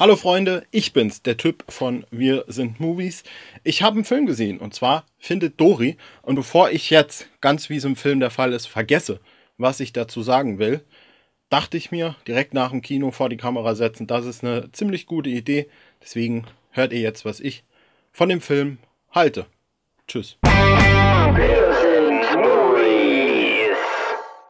Hallo Freunde, ich bin's, der Typ von Wir sind Movies. Ich habe einen Film gesehen und zwar Findet Dory. Und bevor ich jetzt, ganz wie es im Film der Fall ist, vergesse, was ich dazu sagen will, dachte ich mir, direkt nach dem Kino vor die Kamera setzen, das ist eine ziemlich gute Idee. Deswegen hört ihr jetzt, was ich von dem Film halte. Tschüss. Wir sind Movies.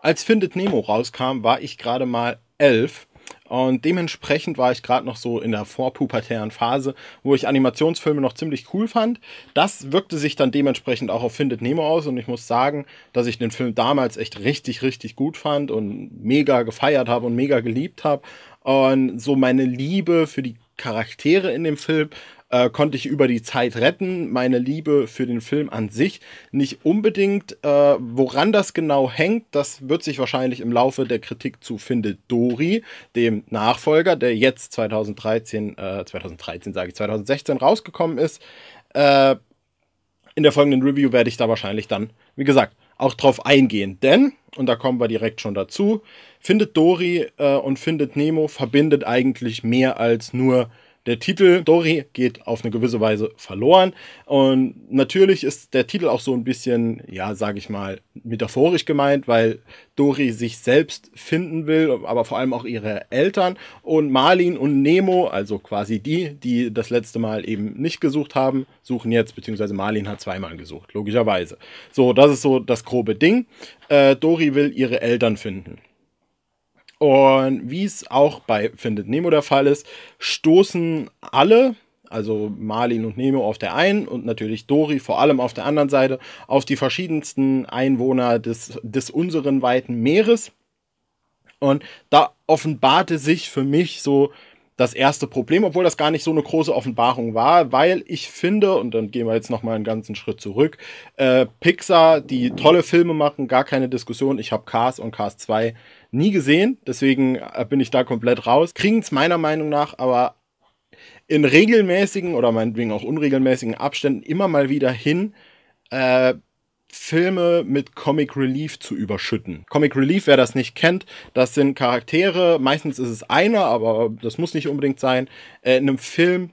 Als Findet Nemo rauskam, war ich gerade mal elf und dementsprechend war ich gerade noch so in der vorpubertären Phase, wo ich Animationsfilme noch ziemlich cool fand. Das wirkte sich dann dementsprechend auch auf Findet Nemo aus und ich muss sagen, dass ich den Film damals echt richtig, richtig gut fand und mega gefeiert habe und mega geliebt habe. Und so meine Liebe für die Charaktere in dem Film äh, konnte ich über die Zeit retten. Meine Liebe für den Film an sich nicht unbedingt. Äh, woran das genau hängt, das wird sich wahrscheinlich im Laufe der Kritik zu Findet Dory, dem Nachfolger, der jetzt 2013, äh, 2013 sage ich, 2016 rausgekommen ist. Äh, in der folgenden Review werde ich da wahrscheinlich dann, wie gesagt, auch drauf eingehen. Denn, und da kommen wir direkt schon dazu, findet Dory äh, und findet Nemo verbindet eigentlich mehr als nur der Titel Dory geht auf eine gewisse Weise verloren. Und natürlich ist der Titel auch so ein bisschen, ja, sage ich mal, metaphorisch gemeint, weil Dory sich selbst finden will, aber vor allem auch ihre Eltern. Und Marlin und Nemo, also quasi die, die das letzte Mal eben nicht gesucht haben, suchen jetzt, beziehungsweise Marlin hat zweimal gesucht, logischerweise. So, das ist so das grobe Ding. Äh, Dory will ihre Eltern finden. Und wie es auch bei Findet Nemo der Fall ist, stoßen alle, also Marlin und Nemo auf der einen und natürlich Dory vor allem auf der anderen Seite, auf die verschiedensten Einwohner des, des unseren weiten Meeres. Und da offenbarte sich für mich so das erste Problem, obwohl das gar nicht so eine große Offenbarung war, weil ich finde, und dann gehen wir jetzt nochmal einen ganzen Schritt zurück, äh, Pixar, die tolle Filme machen, gar keine Diskussion. Ich habe Cars und Cars 2 nie gesehen, deswegen äh, bin ich da komplett raus. Kriegen es meiner Meinung nach aber in regelmäßigen oder meinetwegen auch unregelmäßigen Abständen immer mal wieder hin, äh, Filme mit Comic Relief zu überschütten. Comic Relief, wer das nicht kennt, das sind Charaktere, meistens ist es einer, aber das muss nicht unbedingt sein, äh, in einem Film,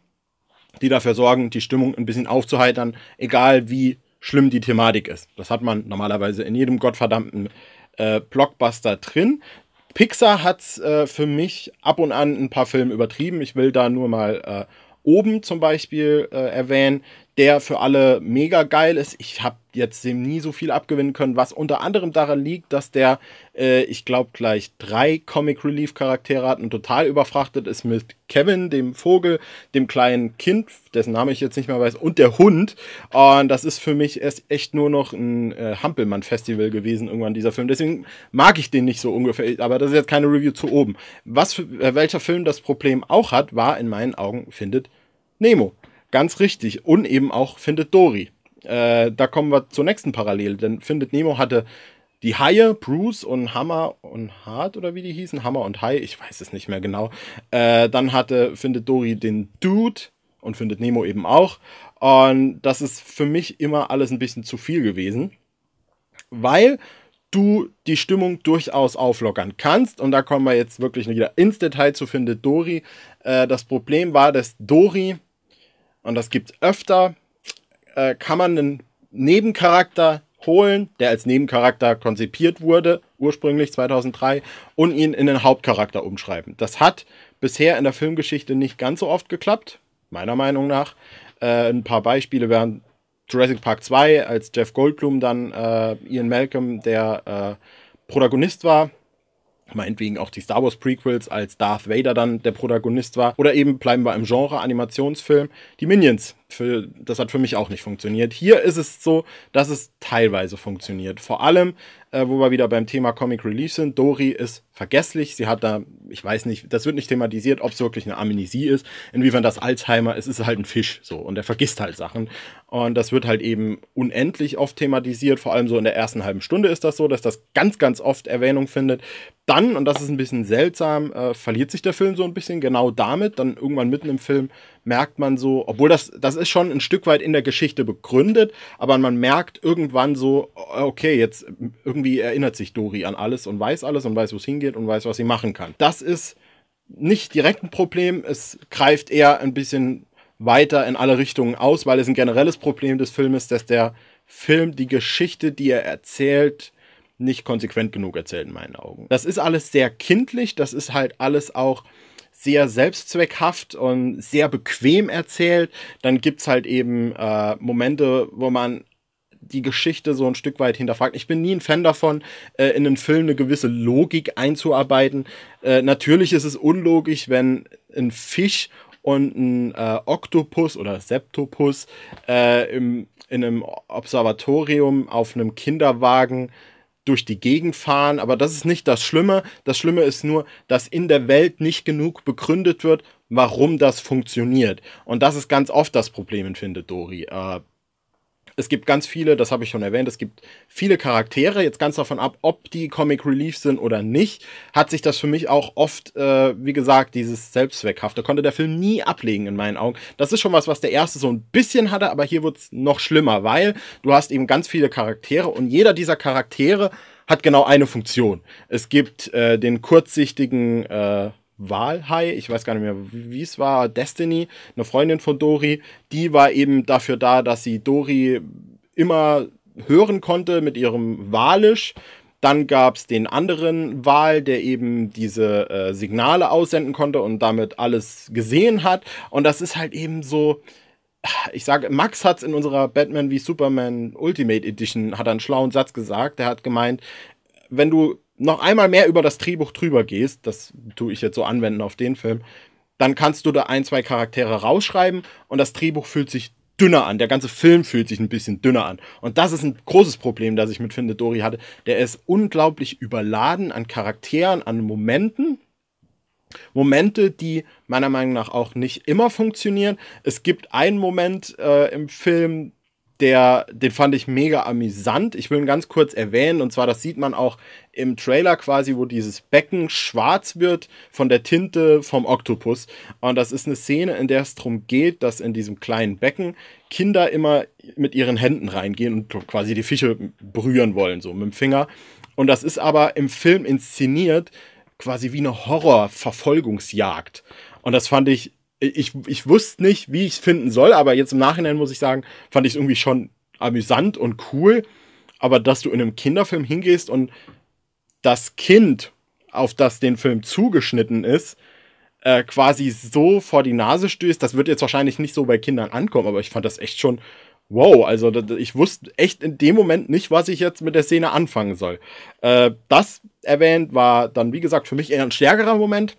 die dafür sorgen, die Stimmung ein bisschen aufzuheitern, egal wie schlimm die Thematik ist. Das hat man normalerweise in jedem gottverdammten äh, Blockbuster drin. Pixar hat es äh, für mich ab und an ein paar Filme übertrieben. Ich will da nur mal äh, oben zum Beispiel äh, erwähnen, der für alle mega geil ist. Ich habe jetzt dem nie so viel abgewinnen können, was unter anderem daran liegt, dass der, äh, ich glaube, gleich drei Comic Relief Charaktere hat und total überfrachtet ist mit Kevin, dem Vogel, dem kleinen Kind, dessen Name ich jetzt nicht mehr weiß, und der Hund. Und das ist für mich erst echt nur noch ein äh, Hampelmann-Festival gewesen, irgendwann dieser Film. Deswegen mag ich den nicht so ungefähr, aber das ist jetzt keine Review zu oben. Was für, äh, welcher Film das Problem auch hat, war in meinen Augen, findet Nemo. Ganz richtig. Und eben auch findet Dory. Äh, da kommen wir zur nächsten Parallele, denn findet Nemo hatte die Haie, Bruce und Hammer und Hart oder wie die hießen, Hammer und Hai, ich weiß es nicht mehr genau. Äh, dann hatte findet Dory den Dude und findet Nemo eben auch. Und das ist für mich immer alles ein bisschen zu viel gewesen, weil du die Stimmung durchaus auflockern kannst. Und da kommen wir jetzt wirklich wieder ins Detail zu findet Dory. Äh, das Problem war, dass Dory und das gibt's öfter, äh, kann man einen Nebencharakter holen, der als Nebencharakter konzipiert wurde, ursprünglich 2003, und ihn in den Hauptcharakter umschreiben. Das hat bisher in der Filmgeschichte nicht ganz so oft geklappt, meiner Meinung nach. Äh, ein paar Beispiele wären Jurassic Park 2, als Jeff Goldblum dann äh, Ian Malcolm der äh, Protagonist war meinetwegen auch die Star Wars Prequels, als Darth Vader dann der Protagonist war. Oder eben bleiben wir im Genre Animationsfilm, die Minions, für, das hat für mich auch nicht funktioniert. Hier ist es so, dass es teilweise funktioniert. Vor allem, äh, wo wir wieder beim Thema Comic Relief sind, Dory ist vergesslich. Sie hat da, ich weiß nicht, das wird nicht thematisiert, ob es wirklich eine Amnesie ist, inwiefern das Alzheimer ist, ist halt ein Fisch so und er vergisst halt Sachen. Und das wird halt eben unendlich oft thematisiert, vor allem so in der ersten halben Stunde ist das so, dass das ganz, ganz oft Erwähnung findet. Dann, und das ist ein bisschen seltsam, äh, verliert sich der Film so ein bisschen genau damit, dann irgendwann mitten im Film merkt man so, obwohl das, das ist schon ein Stück weit in der Geschichte begründet, aber man merkt irgendwann so, okay, jetzt irgendwie erinnert sich Dori an alles und weiß alles und weiß, wo es hingeht und weiß, was sie machen kann. Das ist nicht direkt ein Problem, es greift eher ein bisschen weiter in alle Richtungen aus, weil es ein generelles Problem des Filmes, dass der Film die Geschichte, die er erzählt, nicht konsequent genug erzählt in meinen Augen. Das ist alles sehr kindlich, das ist halt alles auch sehr selbstzweckhaft und sehr bequem erzählt. Dann gibt es halt eben äh, Momente, wo man die Geschichte so ein Stück weit hinterfragt. Ich bin nie ein Fan davon, äh, in einen Film eine gewisse Logik einzuarbeiten. Äh, natürlich ist es unlogisch, wenn ein Fisch und ein äh, Oktopus oder Septopus äh, im, in einem Observatorium auf einem Kinderwagen durch die Gegend fahren, aber das ist nicht das Schlimme. Das Schlimme ist nur, dass in der Welt nicht genug begründet wird, warum das funktioniert. Und das ist ganz oft das Problem, empfindet Dori. Äh, es gibt ganz viele, das habe ich schon erwähnt, es gibt viele Charaktere, jetzt ganz davon ab, ob die Comic Relief sind oder nicht, hat sich das für mich auch oft, äh, wie gesagt, dieses Selbstzweckhafte, konnte der Film nie ablegen in meinen Augen. Das ist schon was, was der erste so ein bisschen hatte, aber hier wird es noch schlimmer, weil du hast eben ganz viele Charaktere und jeder dieser Charaktere hat genau eine Funktion. Es gibt äh, den kurzsichtigen äh, Walhai, ich weiß gar nicht mehr, wie es war, Destiny, eine Freundin von Dori, die war eben dafür da, dass sie Dori immer hören konnte mit ihrem Walisch. Dann gab es den anderen Wal, der eben diese äh, Signale aussenden konnte und damit alles gesehen hat. Und das ist halt eben so, ich sage, Max hat es in unserer Batman wie Superman Ultimate Edition, hat einen schlauen Satz gesagt. Der hat gemeint, wenn du noch einmal mehr über das Drehbuch drüber gehst, das tue ich jetzt so anwenden auf den Film, dann kannst du da ein, zwei Charaktere rausschreiben und das Drehbuch fühlt sich dünner an. Der ganze Film fühlt sich ein bisschen dünner an. Und das ist ein großes Problem, das ich mit Finde Dory hatte. Der ist unglaublich überladen an Charakteren, an Momenten. Momente, die meiner Meinung nach auch nicht immer funktionieren. Es gibt einen Moment äh, im Film, der, den fand ich mega amüsant. Ich will ihn ganz kurz erwähnen, und zwar, das sieht man auch im Trailer quasi, wo dieses Becken schwarz wird von der Tinte vom Oktopus. Und das ist eine Szene, in der es darum geht, dass in diesem kleinen Becken Kinder immer mit ihren Händen reingehen und quasi die Fische berühren wollen, so mit dem Finger. Und das ist aber im Film inszeniert quasi wie eine Horror-Verfolgungsjagd. Und das fand ich ich, ich wusste nicht, wie ich es finden soll, aber jetzt im Nachhinein muss ich sagen, fand ich es irgendwie schon amüsant und cool. Aber dass du in einem Kinderfilm hingehst und das Kind, auf das den Film zugeschnitten ist, äh, quasi so vor die Nase stößt, das wird jetzt wahrscheinlich nicht so bei Kindern ankommen, aber ich fand das echt schon wow. Also ich wusste echt in dem Moment nicht, was ich jetzt mit der Szene anfangen soll. Äh, das erwähnt war dann, wie gesagt, für mich eher ein stärkerer Moment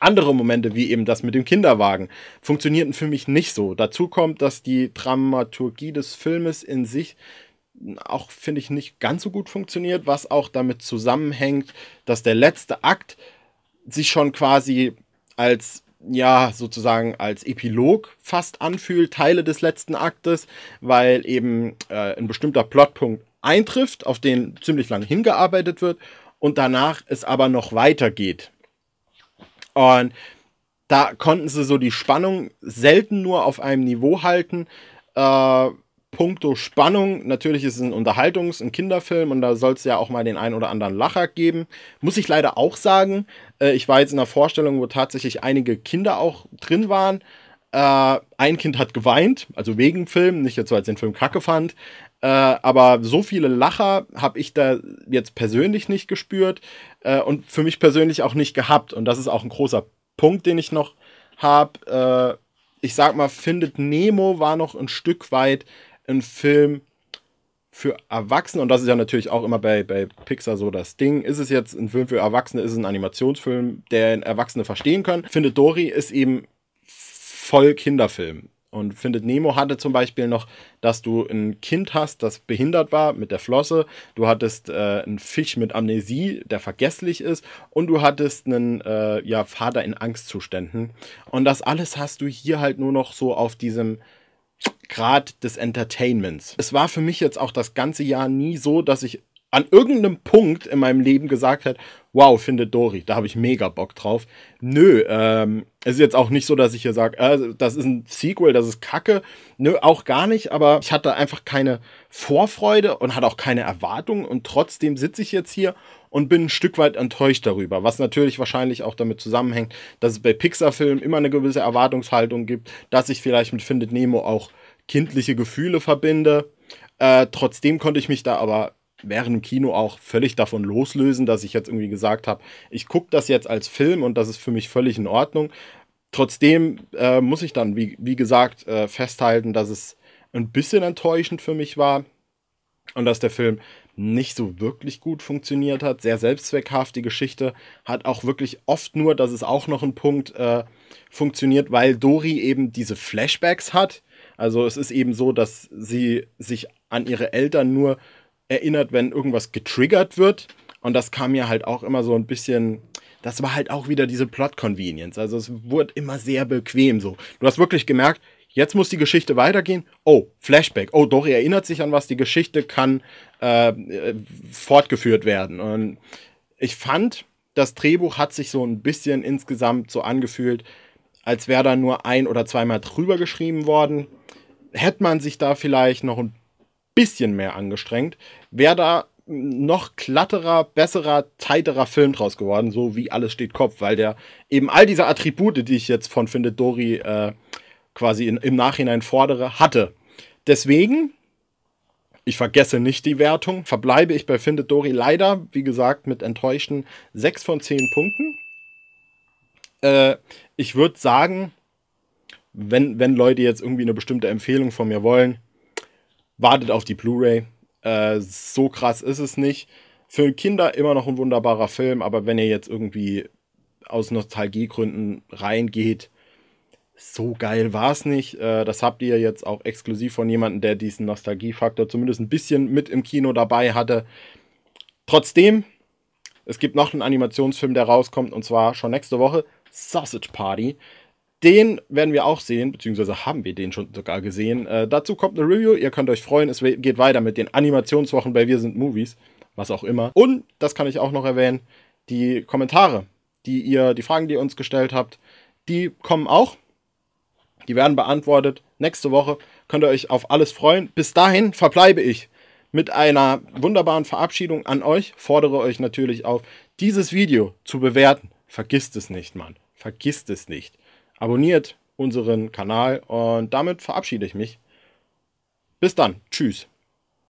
andere Momente, wie eben das mit dem Kinderwagen, funktionierten für mich nicht so. Dazu kommt, dass die Dramaturgie des Filmes in sich auch, finde ich, nicht ganz so gut funktioniert, was auch damit zusammenhängt, dass der letzte Akt sich schon quasi als ja, sozusagen als Epilog fast anfühlt, Teile des letzten Aktes, weil eben äh, ein bestimmter Plotpunkt eintrifft, auf den ziemlich lange hingearbeitet wird und danach es aber noch weitergeht. Und da konnten sie so die Spannung selten nur auf einem Niveau halten. Äh, puncto Spannung, natürlich ist es ein Unterhaltungs-, und Kinderfilm und da soll es ja auch mal den einen oder anderen Lacher geben. Muss ich leider auch sagen. Äh, ich war jetzt in einer Vorstellung, wo tatsächlich einige Kinder auch drin waren. Äh, ein Kind hat geweint, also wegen Film, nicht jetzt, weil es den Film kacke fand. Äh, aber so viele Lacher habe ich da jetzt persönlich nicht gespürt äh, und für mich persönlich auch nicht gehabt. Und das ist auch ein großer Punkt, den ich noch habe. Äh, ich sag mal, Findet Nemo war noch ein Stück weit ein Film für Erwachsene. Und das ist ja natürlich auch immer bei, bei Pixar so das Ding. Ist es jetzt ein Film für Erwachsene? Ist es ein Animationsfilm, den Erwachsene verstehen können? Findet Dory ist eben voll Kinderfilm. Und Findet Nemo hatte zum Beispiel noch, dass du ein Kind hast, das behindert war mit der Flosse. Du hattest äh, einen Fisch mit Amnesie, der vergesslich ist. Und du hattest einen äh, ja, Vater in Angstzuständen. Und das alles hast du hier halt nur noch so auf diesem Grad des Entertainments. Es war für mich jetzt auch das ganze Jahr nie so, dass ich an irgendeinem Punkt in meinem Leben gesagt hätte, wow, findet Dory, da habe ich mega Bock drauf. Nö, ähm, es ist jetzt auch nicht so, dass ich hier sage, äh, das ist ein Sequel, das ist Kacke. Nö, auch gar nicht, aber ich hatte einfach keine Vorfreude und hatte auch keine Erwartungen und trotzdem sitze ich jetzt hier und bin ein Stück weit enttäuscht darüber, was natürlich wahrscheinlich auch damit zusammenhängt, dass es bei Pixar-Filmen immer eine gewisse Erwartungshaltung gibt, dass ich vielleicht mit Findet Nemo auch kindliche Gefühle verbinde. Äh, trotzdem konnte ich mich da aber während im Kino auch völlig davon loslösen, dass ich jetzt irgendwie gesagt habe, ich gucke das jetzt als Film und das ist für mich völlig in Ordnung. Trotzdem äh, muss ich dann, wie, wie gesagt, äh, festhalten, dass es ein bisschen enttäuschend für mich war und dass der Film nicht so wirklich gut funktioniert hat. Sehr selbstzweckhaft. Die Geschichte hat auch wirklich oft nur, dass es auch noch ein Punkt, äh, funktioniert, weil Dori eben diese Flashbacks hat. Also es ist eben so, dass sie sich an ihre Eltern nur erinnert, wenn irgendwas getriggert wird. Und das kam mir halt auch immer so ein bisschen, das war halt auch wieder diese Plot-Convenience. Also es wurde immer sehr bequem so. Du hast wirklich gemerkt, jetzt muss die Geschichte weitergehen. Oh, Flashback. Oh, Dory erinnert sich an was. Die Geschichte kann äh, fortgeführt werden. Und ich fand, das Drehbuch hat sich so ein bisschen insgesamt so angefühlt, als wäre da nur ein oder zweimal drüber geschrieben worden. Hätte man sich da vielleicht noch ein bisschen mehr angestrengt, wäre da noch glatterer, besserer, tighterer Film draus geworden, so wie alles steht Kopf, weil der eben all diese Attribute, die ich jetzt von Findet Dory äh, quasi in, im Nachhinein fordere, hatte. Deswegen, ich vergesse nicht die Wertung, verbleibe ich bei Findet Dory leider, wie gesagt, mit enttäuschten 6 von 10 Punkten. Äh, ich würde sagen, wenn, wenn Leute jetzt irgendwie eine bestimmte Empfehlung von mir wollen, wartet auf die Blu-ray. Äh, so krass ist es nicht. Für Kinder immer noch ein wunderbarer Film, aber wenn ihr jetzt irgendwie aus Nostalgiegründen reingeht, so geil war es nicht. Äh, das habt ihr jetzt auch exklusiv von jemandem, der diesen Nostalgiefaktor zumindest ein bisschen mit im Kino dabei hatte. Trotzdem, es gibt noch einen Animationsfilm, der rauskommt, und zwar schon nächste Woche, Sausage Party. Den werden wir auch sehen, beziehungsweise haben wir den schon sogar gesehen. Äh, dazu kommt eine Review, ihr könnt euch freuen, es geht weiter mit den Animationswochen bei Wir sind Movies, was auch immer. Und, das kann ich auch noch erwähnen, die Kommentare, die ihr, die Fragen, die ihr uns gestellt habt, die kommen auch. Die werden beantwortet. Nächste Woche könnt ihr euch auf alles freuen. Bis dahin verbleibe ich mit einer wunderbaren Verabschiedung an euch. Fordere euch natürlich auf, dieses Video zu bewerten. Vergisst es nicht, Mann. Vergisst es nicht abonniert unseren Kanal und damit verabschiede ich mich. Bis dann. Tschüss.